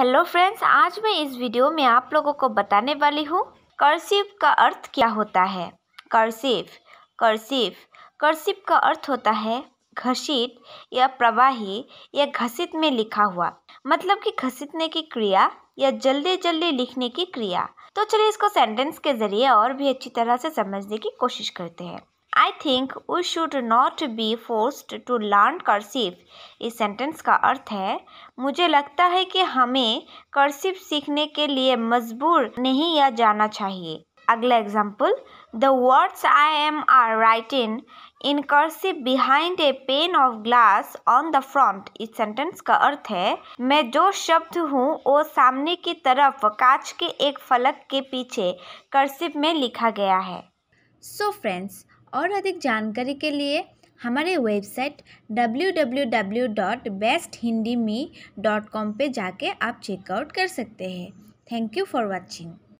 hello friends आज मैं इस वीडियो में आप लोगों को बताने वाली हूँ कर्सिव का अर्थ क्या होता है कर्सिव कर्सिव कर्सिव का अर्थ होता है घसीट या प्रवाही या घसीट में लिखा हुआ मतलब कि घसीटने की क्रिया या जल्दी जल्दी लिखने की क्रिया तो चलिए इसको सेंटेंस के जरिए और भी अच्छी तरह से समझने की कोशिश करते हैं I think we should not be forced to learn cursive इस सेंटेंस का अर्थ है मुझे लगता है कि हमें कर्सिव सीखने के लिए मजबूर नहीं या जाना चाहिए अगला example the words I am are writing in cursive behind a pane of glass on the front इस सेंटेंस का अर्थ है मैं जो शब्द हूँ वो सामने की तरफ कांच के एक फलक के पीछे कर्सिव में लिखा गया है सो so फ्रेंड्स और अधिक जानकारी के लिए हमारे वेबसाइट www.besthindimi.com पे जाके आप चेकआउट कर सकते हैं थैंक यू फॉर वाचिंग